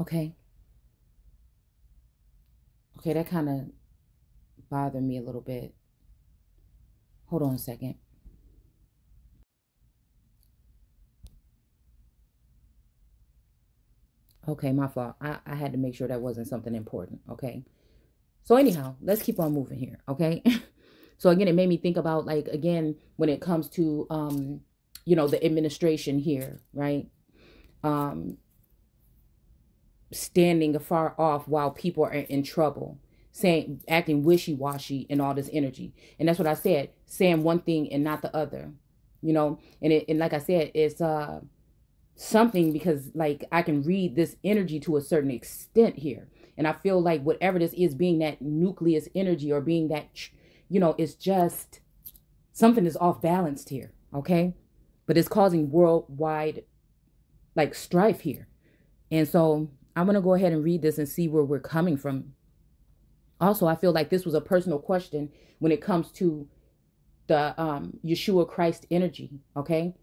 Okay. Okay, that kind of bothered me a little bit. Hold on a second. Okay, my fault. I, I had to make sure that wasn't something important. Okay. So anyhow, let's keep on moving here. Okay. so again, it made me think about like, again, when it comes to, um, you know, the administration here, right? Um, standing afar off while people are in trouble, saying acting wishy-washy and all this energy. And that's what I said, saying one thing and not the other. You know, and it and like I said, it's uh something because like I can read this energy to a certain extent here. And I feel like whatever this is being that nucleus energy or being that you know, it's just something is off balanced here, okay? But it's causing worldwide like strife here. And so I am going to go ahead and read this and see where we're coming from. Also, I feel like this was a personal question when it comes to the um, Yeshua Christ energy, okay?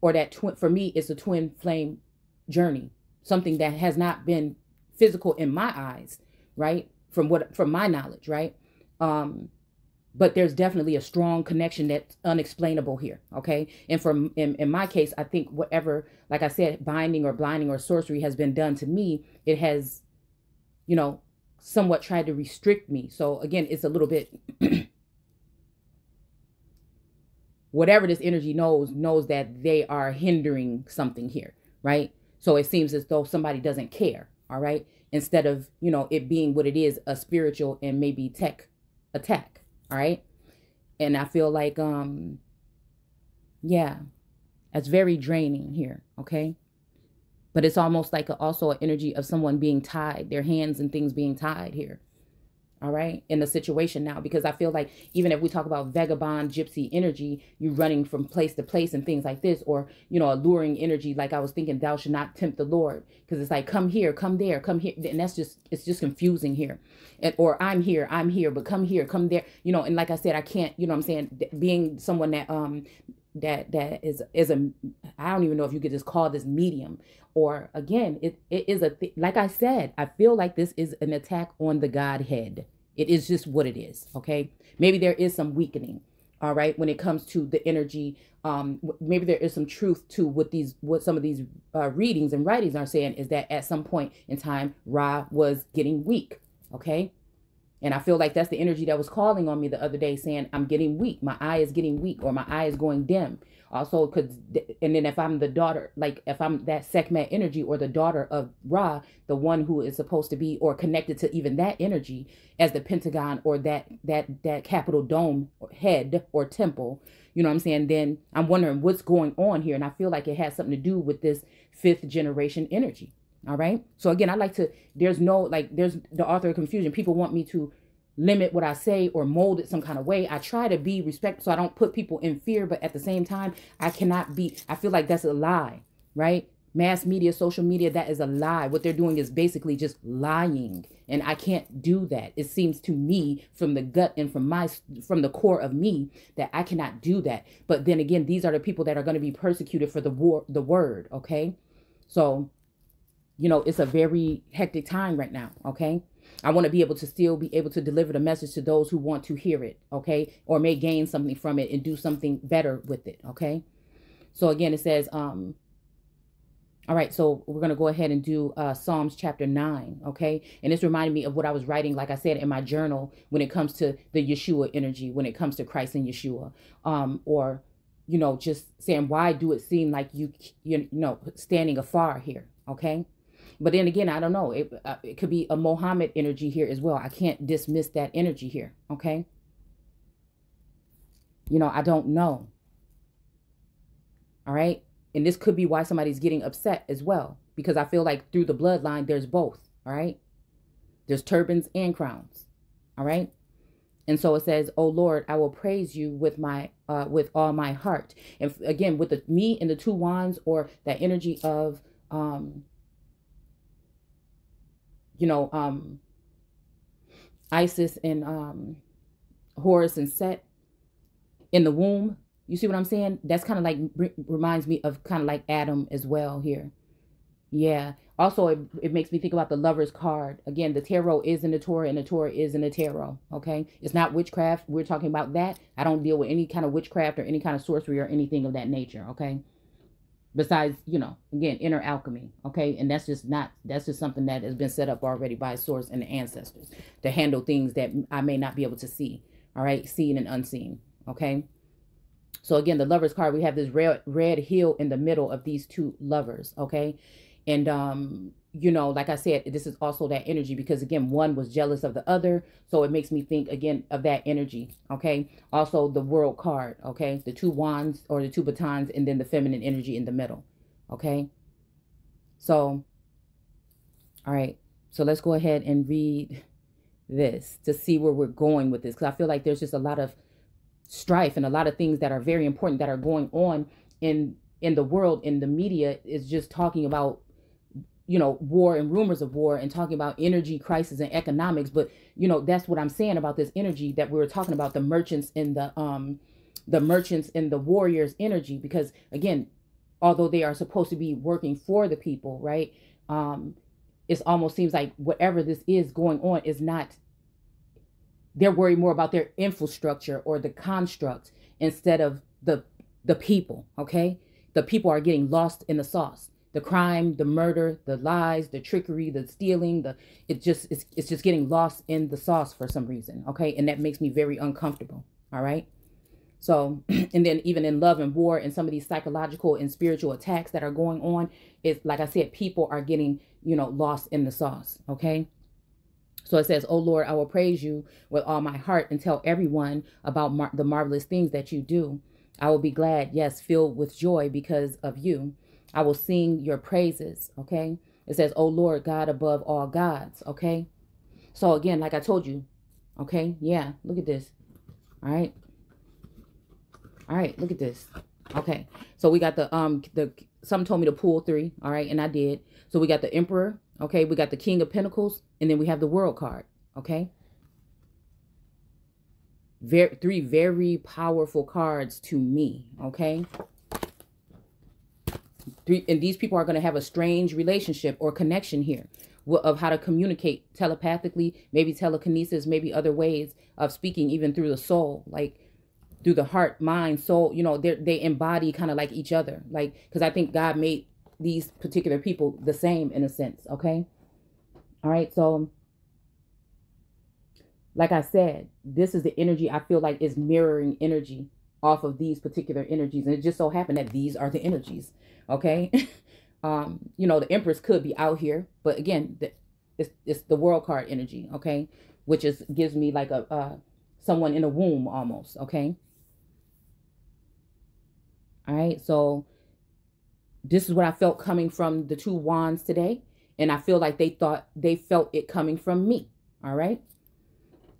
Or that twin, for me, it's a twin flame journey, something that has not been physical in my eyes, right? From what, from my knowledge, right? Um, but there's definitely a strong connection that's unexplainable here okay and from in, in, my case i think whatever like i said binding or blinding or sorcery has been done to me it has you know somewhat tried to restrict me so again it's a little bit whatever this energy knows knows that they are hindering something here right so it seems as though somebody doesn't care all right instead of you know it being what it is a spiritual and maybe tech attack all right. And I feel like, um, yeah, that's very draining here. Okay. But it's almost like a, also an energy of someone being tied, their hands and things being tied here all right, in the situation now. Because I feel like even if we talk about vagabond gypsy energy, you running from place to place and things like this, or, you know, alluring energy, like I was thinking, thou should not tempt the Lord. Because it's like, come here, come there, come here. And that's just, it's just confusing here. And, or I'm here, I'm here, but come here, come there, you know. And like I said, I can't, you know I'm saying? Being someone that, um, that that is is a I don't even know if you could just call this medium or again it it is a th- like I said I feel like this is an attack on the Godhead it is just what it is. Okay. Maybe there is some weakening. All right. When it comes to the energy, um, maybe there is some truth to what these, what some of these uh, readings and writings are saying is that at some point in time, Ra was getting weak. Okay. And I feel like that's the energy that was calling on me the other day saying, I'm getting weak. My eye is getting weak or my eye is going dim. Also, could and then if I'm the daughter, like if I'm that Sekhmet energy or the daughter of Ra, the one who is supposed to be or connected to even that energy as the Pentagon or that, that, that capital dome or head or temple, you know what I'm saying? Then I'm wondering what's going on here. And I feel like it has something to do with this fifth generation energy. All right. So again, I like to, there's no, like, there's the author of confusion. People want me to limit what I say or mold it some kind of way. I try to be respectful so I don't put people in fear, but at the same time, I cannot be, I feel like that's a lie, right? Mass media, social media, that is a lie. What they're doing is basically just lying. And I can't do that. It seems to me from the gut and from my from the core of me that I cannot do that. But then again, these are the people that are going to be persecuted for the war the word, okay? So you know, it's a very hectic time right now, okay? I want to be able to still be able to deliver the message to those who want to hear it, okay? Or may gain something from it and do something better with it, okay? So again, it says, um, all right, so we're going to go ahead and do uh, Psalms chapter 9, okay? And this reminded me of what I was writing, like I said, in my journal when it comes to the Yeshua energy, when it comes to Christ and Yeshua, um, or, you know, just saying, why do it seem like you, you know, standing afar here, okay? But then again, I don't know. It, uh, it could be a Mohammed energy here as well. I can't dismiss that energy here. Okay. You know, I don't know. All right. And this could be why somebody's getting upset as well, because I feel like through the bloodline, there's both. All right. There's turbans and crowns. All right. And so it says, "Oh Lord, I will praise you with my uh, with all my heart." And again, with the me and the two wands, or that energy of um, you know, um, Isis and um, Horus and Set in the womb. You see what I'm saying? That's kind of like reminds me of kind of like Adam as well here. Yeah. Also, it, it makes me think about the lover's card. Again, the tarot is in the Torah and the Torah is in the tarot. Okay. It's not witchcraft. We're talking about that. I don't deal with any kind of witchcraft or any kind of sorcery or anything of that nature. Okay besides you know again inner alchemy okay and that's just not that's just something that has been set up already by source and the ancestors to handle things that i may not be able to see all right seen and unseen okay so again the lovers card we have this red red hill in the middle of these two lovers okay and um you know, like I said, this is also that energy because again, one was jealous of the other. So it makes me think again of that energy. Okay. Also the world card. Okay. The two wands or the two batons and then the feminine energy in the middle. Okay. So, all right. So let's go ahead and read this to see where we're going with this. Cause I feel like there's just a lot of strife and a lot of things that are very important that are going on in, in the world, in the media is just talking about you know war and rumors of war and talking about energy crisis and economics but you know that's what i'm saying about this energy that we were talking about the merchants in the um the merchants and the warriors energy because again although they are supposed to be working for the people right um it almost seems like whatever this is going on is not they're worried more about their infrastructure or the construct instead of the the people okay the people are getting lost in the sauce the crime, the murder, the lies, the trickery, the stealing, the it just it's, it's just getting lost in the sauce for some reason, okay? And that makes me very uncomfortable, all right? So, and then even in love and war and some of these psychological and spiritual attacks that are going on, it's like I said, people are getting, you know, lost in the sauce, okay? So it says, Oh Lord, I will praise you with all my heart and tell everyone about mar- the marvelous things that you do. I will be glad, yes, filled with joy because of you. I will sing your praises, okay? It says, Oh Lord, God above all gods, okay? So again, like I told you, okay? Yeah, look at this. All right. All right, look at this. Okay. So we got the um the some told me to pull three, all right, and I did. So we got the Emperor, okay, we got the King of Pentacles, and then we have the World card, okay? Very, three very powerful cards to me, okay? Three, and these people are going to have a strange relationship or connection here of how to communicate telepathically, maybe telekinesis, maybe other ways of speaking, even through the soul, like through the heart, mind, soul. You know, they they embody kind of like each other, like because I think God made these particular people the same in a sense. Okay, all right, so. Like I said, this is the energy I feel like is mirroring energy off of these particular energies. And it just so happened that these are the energies. Okay. um, you know, the Empress could be out here, but again, the, it's, it's the world card energy. Okay. Which is, gives me like a, uh, someone in a womb almost. Okay. All right. So this is what I felt coming from the two wands today. And I feel like they thought they felt it coming from me. All right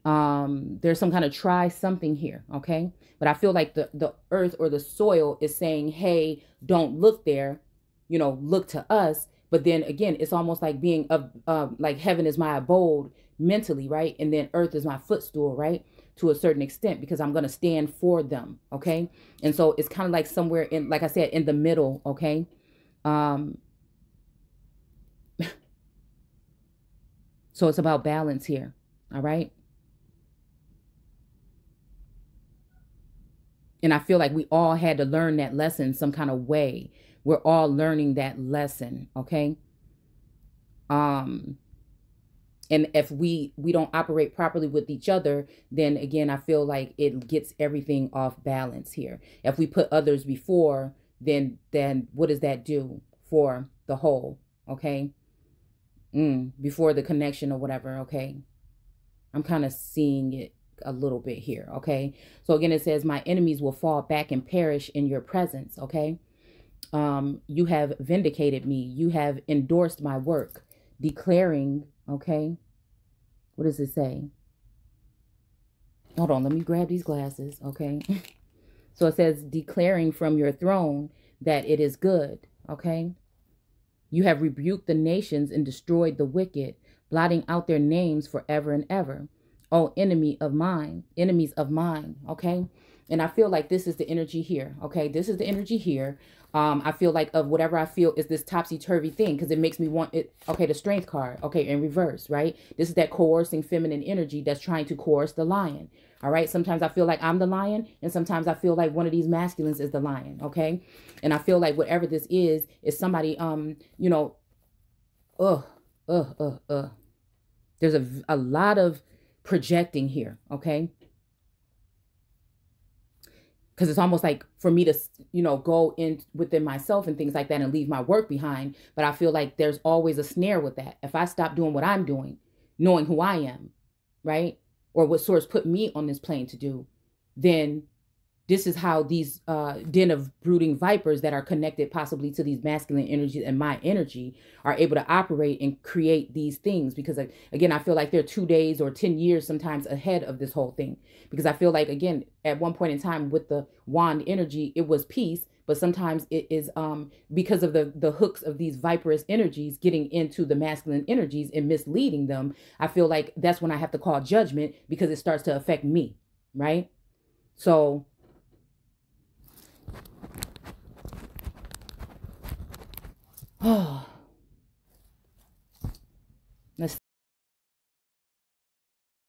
um, there's some kind of try something here, okay? But I feel like the, the earth or the soil is saying, hey, don't look there, you know, look to us. But then again, it's almost like being a, like heaven is my abode mentally, right? And then earth is my footstool, right? To a certain extent, because I'm going to stand for them, okay? And so it's kind of like somewhere in, like I said, in the middle, okay? Um, so it's about balance here, all right? And I feel like we all had to learn that lesson some kind of way. We're all learning that lesson, okay? Um and if we we don't operate properly with each other, then again, I feel like it gets everything off balance here. If we put others before, then then what does that do for the whole, okay? Mm, before the connection or whatever, okay? I'm kind of seeing it a little bit here, okay? So again, it says, My enemies will fall back and perish in your presence, okay? Um, you have vindicated me. You have endorsed my work, declaring, okay? What does it say? Hold on, let me grab these glasses, okay? so it says, declaring from your throne that it is good, okay? You have rebuked the nations and destroyed the wicked, blotting out their names forever and ever oh enemy of mine enemies of mine okay and i feel like this is the energy here okay this is the energy here um i feel like of whatever i feel is this topsy-turvy thing because it makes me want it okay the strength card okay in reverse right this is that coercing feminine energy that's trying to coerce the lion all right sometimes i feel like i'm the lion and sometimes i feel like one of these masculines is the lion okay and i feel like whatever this is is somebody um you know oh, oh, oh, oh. there's a, a lot of projecting here, okay? Because it's almost like for me to, you know, go in within myself and things like that and leave my work behind. But I feel like there's always a snare with that. If I stop doing what I'm doing, knowing who I am, right? Or what source put me on this plane to do, then this is how these uh, den of brooding vipers that are connected possibly to these masculine energies and my energy are able to operate and create these things because again i feel like they're two days or 10 years sometimes ahead of this whole thing because i feel like again at one point in time with the wand energy it was peace but sometimes it is um, because of the the hooks of these viperous energies getting into the masculine energies and misleading them i feel like that's when i have to call judgment because it starts to affect me right so Oh.